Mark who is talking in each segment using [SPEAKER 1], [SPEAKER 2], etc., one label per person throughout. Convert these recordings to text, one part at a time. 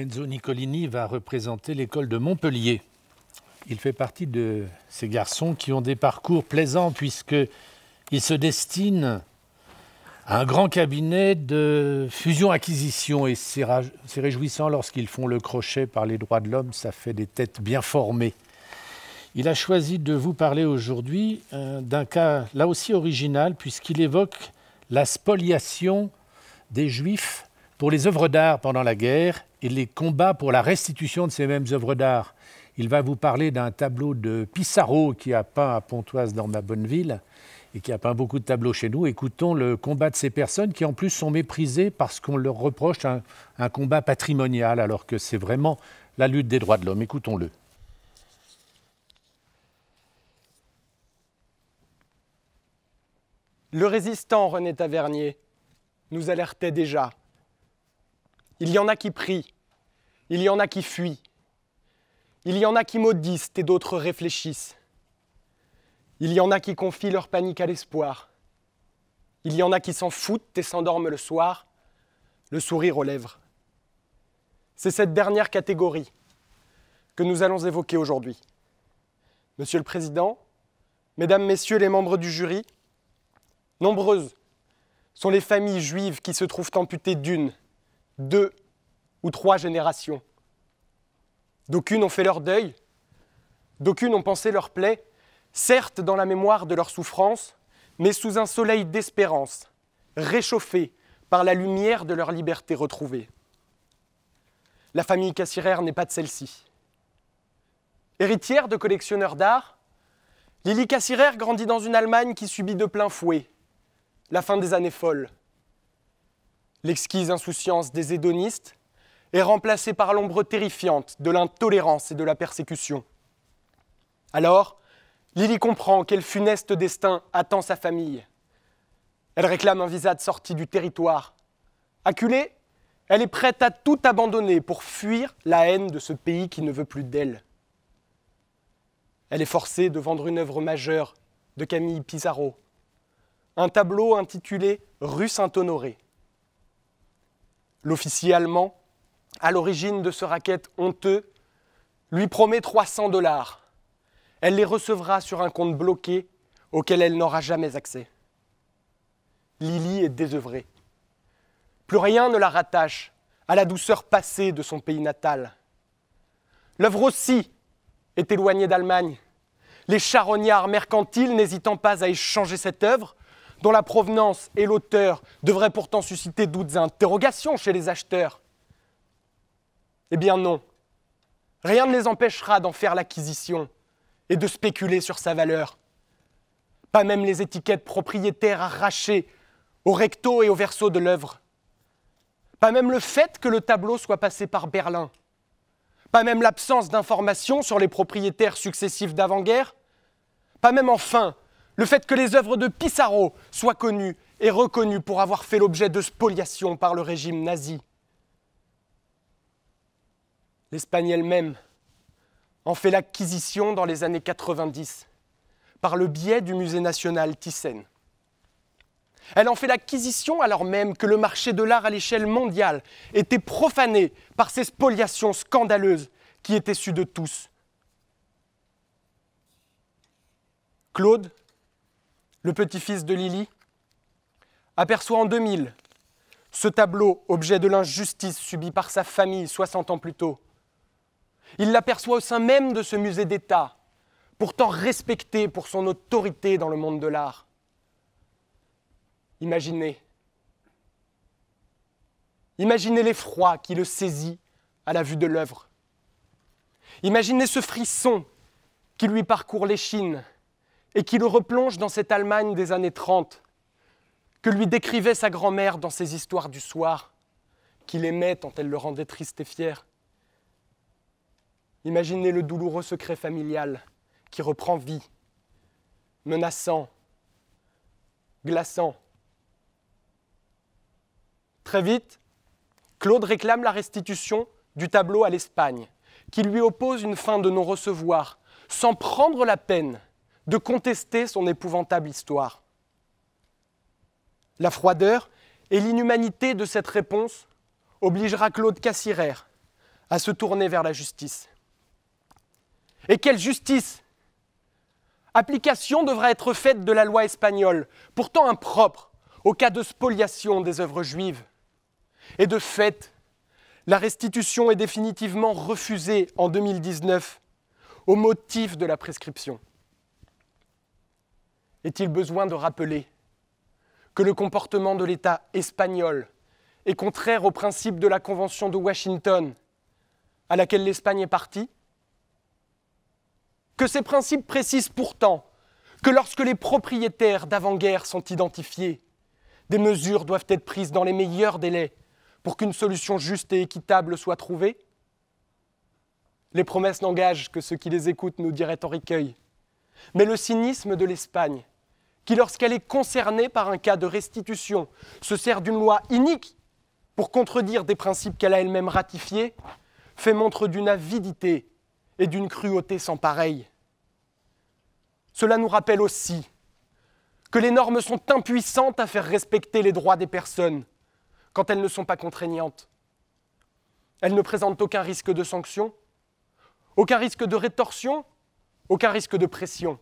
[SPEAKER 1] Enzo Nicolini va représenter l'école de Montpellier. Il fait partie de ces garçons qui ont des parcours plaisants puisqu'ils se destinent à un grand cabinet de fusion-acquisition et c'est réjouissant lorsqu'ils font le crochet par les droits de l'homme, ça fait des têtes bien formées. Il a choisi de vous parler aujourd'hui euh, d'un cas là aussi original puisqu'il évoque la spoliation des juifs pour les œuvres d'art pendant la guerre et les combats pour la restitution de ces mêmes œuvres d'art. Il va vous parler d'un tableau de Pissarro qui a peint à Pontoise dans ma bonne ville et qui a peint beaucoup de tableaux chez nous. Écoutons le combat de ces personnes qui en plus sont méprisées parce qu'on leur reproche un, un combat patrimonial alors que c'est vraiment la lutte des droits de l'homme. Écoutons-le. Le résistant René Tavernier nous alertait déjà il y en a qui prient, il y en a qui fuient, il y en a qui maudissent et d'autres réfléchissent. Il y en a qui confient leur panique à l'espoir. Il y en a qui s'en foutent et s'endorment le soir, le sourire aux lèvres. C'est cette dernière catégorie que nous allons évoquer aujourd'hui. Monsieur le Président, Mesdames, Messieurs les membres du jury, nombreuses sont les familles juives qui se trouvent amputées d'une, deux ou trois générations. D'aucunes ont fait leur deuil, d'aucunes ont pensé leur plaie, certes dans la mémoire de leurs souffrances, mais sous un soleil d'espérance, réchauffé par la lumière de leur liberté retrouvée. La famille Cassirère n'est pas de celle-ci. Héritière de collectionneurs d'art, Lily Cassirère grandit dans une Allemagne qui subit de plein fouet la fin des années folles, l'exquise insouciance des hédonistes, est remplacée par l'ombre terrifiante de l'intolérance et de la persécution. Alors, Lily comprend quel funeste destin attend sa famille. Elle réclame un visa de sortie du territoire. Acculée, elle est prête à tout abandonner pour fuir la haine de ce pays qui ne veut plus d'elle. Elle est forcée de vendre une œuvre majeure de Camille Pizarro, un tableau intitulé Rue Saint-Honoré. L'officier allemand, à l'origine de ce racket honteux, lui promet 300 dollars. Elle les recevra sur un compte bloqué auquel elle n'aura jamais accès. Lily est désœuvrée. Plus rien ne la rattache à la douceur passée de son pays natal. L'œuvre aussi est éloignée d'Allemagne. Les charognards mercantiles, n'hésitant pas à échanger cette œuvre dont la provenance et l'auteur devraient pourtant susciter doutes et interrogations chez les acheteurs Eh bien non. Rien ne les empêchera d'en faire l'acquisition et de spéculer sur sa valeur. Pas même les étiquettes propriétaires arrachées au recto et au verso de l'œuvre. Pas même le fait que le tableau soit passé par Berlin. Pas même l'absence d'informations sur les propriétaires successifs d'avant-guerre. Pas même enfin le fait que les œuvres de Pissarro soient connues et reconnues pour avoir fait l'objet de spoliation par le régime nazi. L'Espagne elle-même en fait l'acquisition dans les années 90 par le biais du musée national Thyssen. Elle en fait l'acquisition alors même que le marché de l'art à l'échelle mondiale était profané par ces spoliations scandaleuses qui étaient sues de tous. Claude, le petit-fils de Lily, aperçoit en 2000 ce tableau, objet de l'injustice subie par sa famille 60 ans plus tôt. Il l'aperçoit au sein même de ce musée d'État, pourtant respecté pour son autorité dans le monde de l'art. Imaginez. Imaginez l'effroi qui le saisit à la vue de l'œuvre. Imaginez ce frisson qui lui parcourt l'échine et qui le replonge dans cette Allemagne des années 30, que lui décrivait sa grand-mère dans ses histoires du soir, qu'il aimait tant elle le rendait triste et fier. Imaginez le douloureux secret familial qui reprend vie, menaçant, glaçant. Très vite, Claude réclame la restitution du tableau à l'Espagne, qui lui oppose une fin de non-recevoir, sans prendre la peine de contester son épouvantable histoire. La froideur et l'inhumanité de cette réponse obligera Claude Cassirer à se tourner vers la justice. Et quelle justice Application devra être faite de la loi espagnole, pourtant impropre au cas de spoliation des œuvres juives. Et de fait, la restitution est définitivement refusée en 2019 au motif de la prescription est-il besoin de rappeler que le comportement de l'État espagnol est contraire aux principes de la Convention de Washington à laquelle l'Espagne est partie Que ces principes précisent pourtant que lorsque les propriétaires d'avant-guerre sont identifiés, des mesures doivent être prises dans les meilleurs délais pour qu'une solution juste et équitable soit trouvée Les promesses n'engagent que ceux qui les écoutent, nous dirait Henri Cueil. Mais le cynisme de l'Espagne qui, lorsqu'elle est concernée par un cas de restitution, se sert d'une loi inique pour contredire des principes qu'elle a elle-même ratifiés, fait montre d'une avidité et d'une cruauté sans pareille. Cela nous rappelle aussi que les normes sont impuissantes à faire respecter les droits des personnes quand elles ne sont pas contraignantes. Elles ne présentent aucun risque de sanction, aucun risque de rétorsion, aucun risque de pression.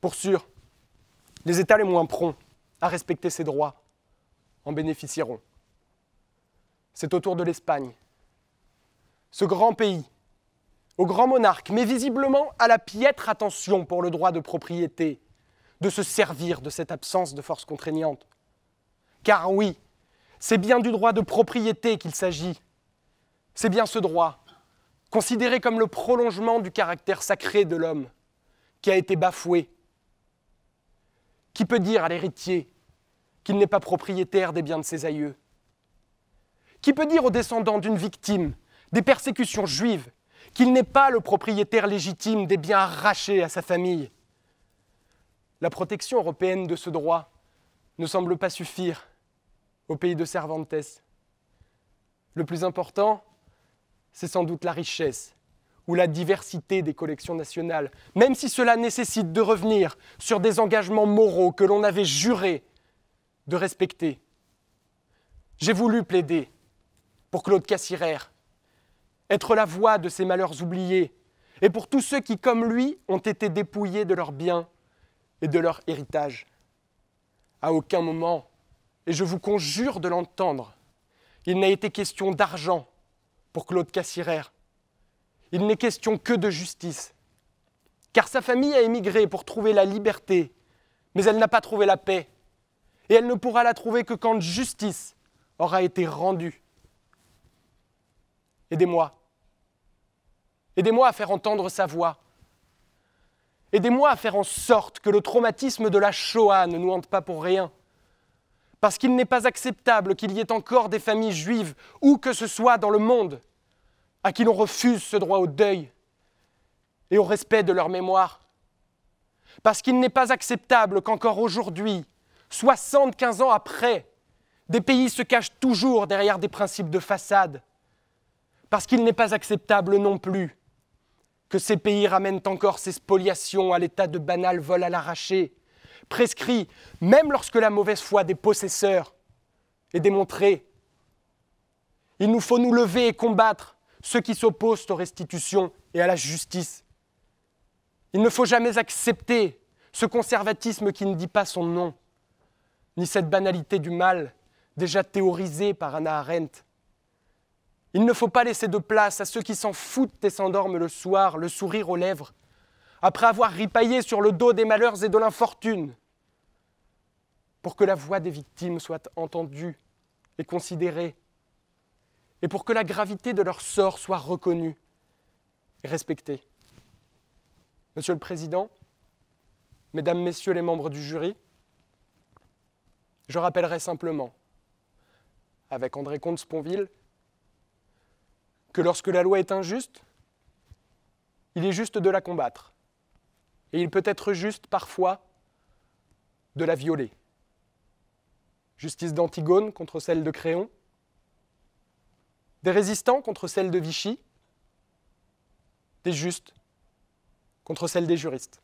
[SPEAKER 1] Pour sûr, les États les moins prompts à respecter ces droits en bénéficieront. C'est au tour de l'Espagne, ce grand pays, au grand monarque, mais visiblement à la piètre attention pour le droit de propriété, de se servir de cette absence de force contraignante. Car oui, c'est bien du droit de propriété qu'il s'agit. C'est bien ce droit, considéré comme le prolongement du caractère sacré de l'homme, qui a été bafoué qui peut dire à l'héritier qu'il n'est pas propriétaire des biens de ses aïeux Qui peut dire aux descendants d'une victime des persécutions juives qu'il n'est pas le propriétaire légitime des biens arrachés à sa famille La protection européenne de ce droit ne semble pas suffire au pays de Cervantes. Le plus important, c'est sans doute la richesse ou la diversité des collections nationales, même si cela nécessite de revenir sur des engagements moraux que l'on avait juré de respecter. J'ai voulu plaider pour Claude Cassirère, être la voix de ces malheurs oubliés, et pour tous ceux qui, comme lui, ont été dépouillés de leurs biens et de leur héritage. À aucun moment, et je vous conjure de l'entendre, il n'a été question d'argent pour Claude Cassiraire. Il n'est question que de justice. Car sa famille a émigré pour trouver la liberté, mais elle n'a pas trouvé la paix. Et elle ne pourra la trouver que quand justice aura été rendue. Aidez-moi. Aidez-moi à faire entendre sa voix. Aidez-moi à faire en sorte que le traumatisme de la Shoah ne nous hante pas pour rien. Parce qu'il n'est pas acceptable qu'il y ait encore des familles juives, où que ce soit dans le monde, à qui l'on refuse ce droit au deuil et au respect de leur mémoire. Parce qu'il n'est pas acceptable qu'encore aujourd'hui, 75 ans après, des pays se cachent toujours derrière des principes de façade. Parce qu'il n'est pas acceptable non plus que ces pays ramènent encore ces spoliations à l'état de banal vol à l'arraché, prescrit même lorsque la mauvaise foi des possesseurs est démontrée. Il nous faut nous lever et combattre ceux qui s'opposent aux restitutions et à la justice. Il ne faut jamais accepter ce conservatisme qui ne dit pas son nom, ni cette banalité du mal déjà théorisée par Anna Arendt. Il ne faut pas laisser de place à ceux qui s'en foutent et s'endorment le soir, le sourire aux lèvres, après avoir ripaillé sur le dos des malheurs et de l'infortune. Pour que la voix des victimes soit entendue et considérée, et pour que la gravité de leur sort soit reconnue et respectée. Monsieur le Président, Mesdames, Messieurs les membres du jury, je rappellerai simplement, avec André Comte-Sponville, que lorsque la loi est injuste, il est juste de la combattre. Et il peut être juste parfois de la violer. Justice d'Antigone contre celle de Créon, des résistants contre celle de Vichy, des justes contre celle des juristes.